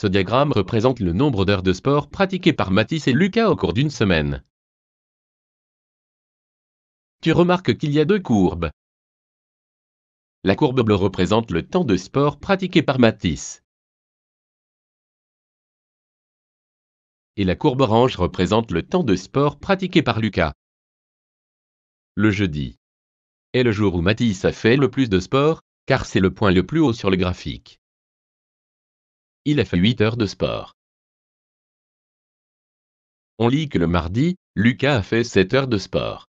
Ce diagramme représente le nombre d'heures de sport pratiquées par Mathis et Lucas au cours d'une semaine. Tu remarques qu'il y a deux courbes. La courbe bleue représente le temps de sport pratiqué par Matisse. Et la courbe orange représente le temps de sport pratiqué par Lucas. Le jeudi est le jour où Matisse a fait le plus de sport, car c'est le point le plus haut sur le graphique. Il a fait 8 heures de sport. On lit que le mardi, Lucas a fait 7 heures de sport.